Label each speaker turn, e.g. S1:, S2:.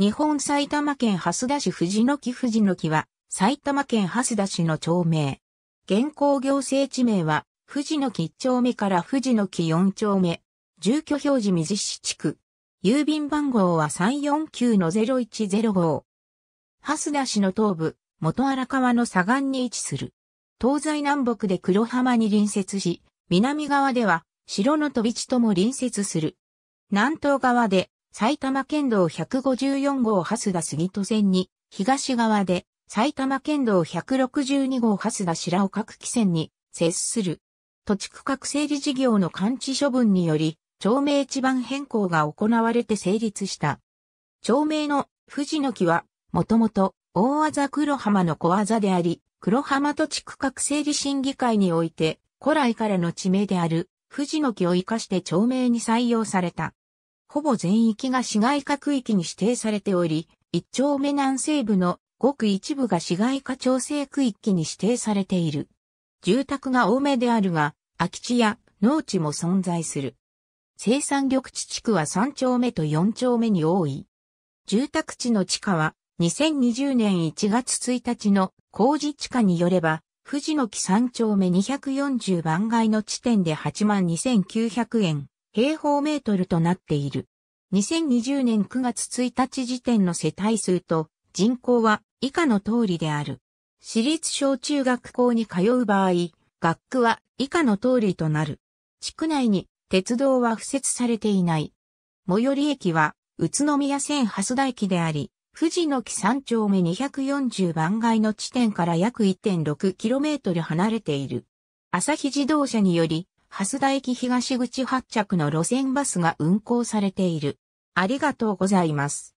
S1: 日本埼玉県蓮田市藤の木藤の木は、埼玉県蓮田市の町名。現行行政地名は、藤の木1丁目から藤の木4丁目。住居表示水市地区。郵便番号は349-0105。蓮田市の東部、元荒川の左岸に位置する。東西南北で黒浜に隣接し、南側では、城の飛び地とも隣接する。南東側で埼玉県道154号蓮田杉戸線に、東側で、埼玉県道162号蓮田白岡各汽線に、接する。土地区画整理事業の完治処分により、町名地盤変更が行われて成立した。町名の藤の木は、もともと、大技黒浜の小技であり、黒浜土地区画整理審議会において、古来からの地名である、藤の木を生かして町名に採用された。ほぼ全域が市街化区域に指定されており、一丁目南西部のごく一部が市街化調整区域に指定されている。住宅が多めであるが、空き地や農地も存在する。生産緑地地区は3丁目と4丁目に多い。住宅地の地価は2020年1月1日の工事地価によれば、富士の木3丁目240番街の地点で82,900円、平方メートルとなっている。2020年9月1日時点の世帯数と人口は以下の通りである。私立小中学校に通う場合、学区は以下の通りとなる。地区内に鉄道は付設されていない。最寄り駅は宇都宮線蓮田駅であり、富士の木山丁目240番街の地点から約 1.6km 離れている。朝日自動車により蓮田駅東口発着の路線バスが運行されている。ありがとうございます。